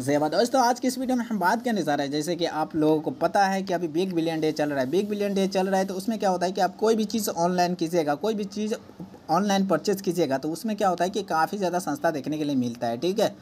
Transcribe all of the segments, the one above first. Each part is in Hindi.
जेबा दोस्तों आज की इस वीडियो में हम बात करने जा रहे हैं जैसे कि आप लोगों को पता है कि अभी बिग बिलियन डे चल रहा है बिग बिलियन डे चल रहा है तो उसमें क्या होता है कि आप कोई भी चीज़ ऑनलाइन कीजिएगा कोई भी चीज़ ऑनलाइन परचेज कीजिएगा तो उसमें क्या होता है कि काफ़ी ज़्यादा संस्था देखने के लिए मिलता है ठीक है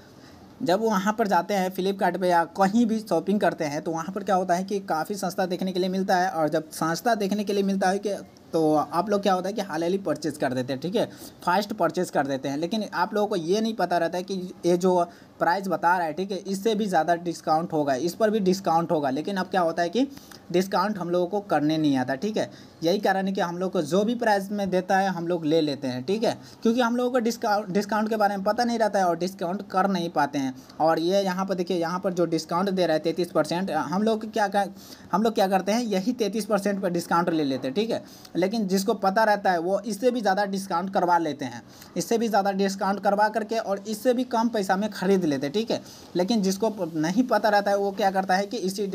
जब वहाँ पर जाते हैं फ्लिपकार्ट या कहीं भी शॉपिंग करते हैं तो वहाँ पर क्या होता है कि काफ़ी सस्ता देखने के लिए मिलता है और जब संस्था देखने के लिए मिलता है कि तो आप लोग क्या होता है कि हाल ही परचेज़ कर देते हैं ठीक है फास्ट परचेज़ कर देते हैं लेकिन आप लोगों को ये नहीं पता रहता है कि ये जो प्राइस बता रहा है ठीक है इससे भी ज़्यादा डिस्काउंट होगा इस पर भी डिस्काउंट होगा लेकिन अब क्या होता है कि डिस्काउंट हम लोगों को करने नहीं आता ठीक है यही कारण है कि हम लोग को जो भी प्राइस में देता है हम लोग ले लेते हैं ठीक है क्योंकि हम लोगों को डिस्काउंट डिस्काउंट के बारे में पता नहीं रहता है और डिस्काउंट कर नहीं पाते हैं और ये यहाँ पर देखिए यहाँ पर जो डिस्काउंट दे रहा है तैंतीस परसेंट हम लोग क्या हम लोग क्या करते हैं यही तैंतीस परसेंट पर डिस्काउंट ले लेते हैं ठीक है लेकिन जिसको पता रहता है वो इससे भी ज़्यादा डिस्काउंट करवा लेते हैं इससे भी ज़्यादा डिस्काउंट करवा करके और इससे भी कम पैसा में ख़रीद लेते हैं ठीक है लेकिन जिसको नहीं पता रहता है वो क्या करता है कि इसी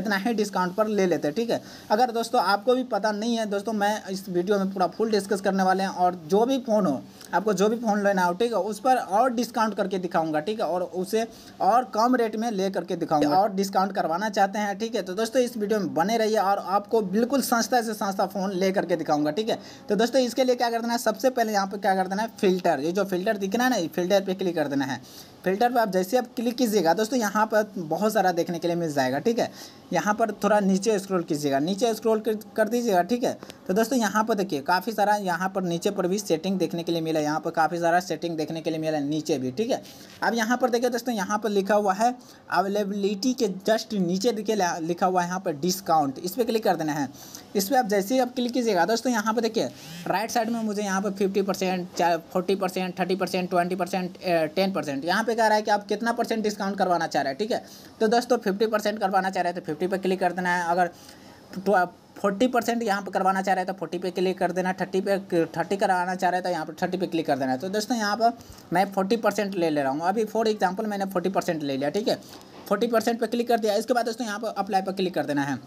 इतना ही डिस्काउंट पर ले लेते हैं ठीक है अगर दोस्तों आपको भी पता नहीं है दोस्तों मैं इस वीडियो में पूरा फुल डिस्कस करने वाले हैं और जो भी फ़ोन हो आपको जो भी फ़ोन लेना हो ठीक है उस पर और डिस्काउंट करके दिखाऊंगा ठीक है और उसे और कम रेट में ले करके दिखाऊंगा और डिस्काउंट करवाना चाहते हैं ठीक है तो दोस्तों इस वीडियो में बने रहिए और आपको बिल्कुल संस्था से संस्था फ़ोन लेकर करके दिखाऊंगा ठीक है तो दोस्तों इसके लिए क्या कर देना है सबसे पहले यहाँ पर क्या कर देना है फिल्टर ये जो फिल्टर दिखना है ना फिल्टर पर क्लिक कर देना है फिल्टर पर आप जैसे आप क्लिक कीजिएगा दोस्तों यहाँ पर बहुत सारा देखने के लिए मिल जाएगा ठीक है यहाँ पर थोड़ा नीचे स्क्रॉल कीजिएगा नीचे स्क्रॉल कर दीजिएगा ठीक है तो दोस्तों यहाँ पर देखिए काफ़ी सारा यहाँ पर नीचे पर भी सेटिंग देखने के लिए मिला यहाँ पर काफ़ी सारा सेटिंग देखने के लिए मिला है नीचे भी ठीक है अब यहाँ पर देखिए दोस्तों यहाँ पर लिखा हुआ है अवेलेबिलिटी के जस्ट नीचे देखिए लिखा हुआ है यहाँ पर डिस्काउंट इस पर क्लिक कर देना है इस पर आप जैसे ही आप क्लिक कीजिएगा दोस्तों यहाँ पर देखिए राइट साइड में मुझे यहाँ पर fifty percent forty percent thirty percent twenty percent ten percent यहाँ पर पे कह रहा है कि आप कितना परसेंट डिस्काउंट करवाना चाह रहे हैं ठीक है तो दोस्तों फिफ्टी परसेंट करवाना चाह रहे हैं तो फिफ्टी पे क्लिक कर देना है अगर फोर्टी परसेंट यहाँ पर करवाना चाह रहे हैं तो फोर्टी पे क्लिक कर देना थर्टी पे थर्टी करवाना चाह रहे हैं तो यहाँ पर थर्टी पे क्लिक कर देना है तो दोस्तों यहाँ पर मैं फोर्टी परसेंट ले ले रहा हूँ अभी फॉर एग्जाम्पल मैंने फोर्टी परसेंट ले लिया ठीक है फोर्टी परसेंट पर क्लिक कर दिया इसके बाद दोस्तों यहाँ पर अप्लाई पर क्लिक कर देना है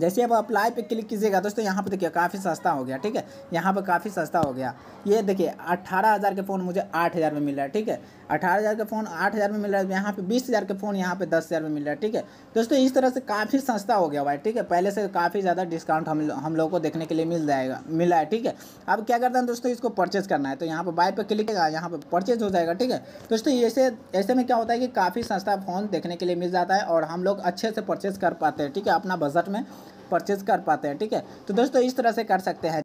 जैसे आप अप्लाई पे क्लिक कीजिएगा दोस्तों यहाँ पे देखिए काफ़ी सस्ता हो गया ठीक है यहाँ पे काफ़ी सस्ता हो गया ये देखिए अट्ठारह हज़ार के फ़ोन मुझे आठ हज़ार में मिल रहा है ठीक है अठारह हज़ार के फ़ोन आठ हज़ार में मिल रहा है यहाँ पे बीस हज़ार के फ़ोन यहाँ पे दस हज़ार में मिल रहा है ठीक है दोस्तों इस तरह से काफ़ी सस्ता हो गया भाई ठीक है पहले से काफ़ी ज़्यादा डिस्काउंट हम हम लोग को देखने के लिए मिल जाएगा मिला है ठीक है अब क्या करते हैं दोस्तों इसको परचेज करना है तो यहाँ पर बाई पर क्लिक यहाँ पर परचेज हो जाएगा ठीक है दोस्तों ऐसे ऐसे में क्या होता है कि काफ़ी सस्ता फ़ोन देखने के लिए मिल जाता है और हम लोग अच्छे से परचेज कर पाते हैं ठीक है अपना बजट में परचेज कर पाते हैं ठीक है तो दोस्तों इस तरह से कर सकते हैं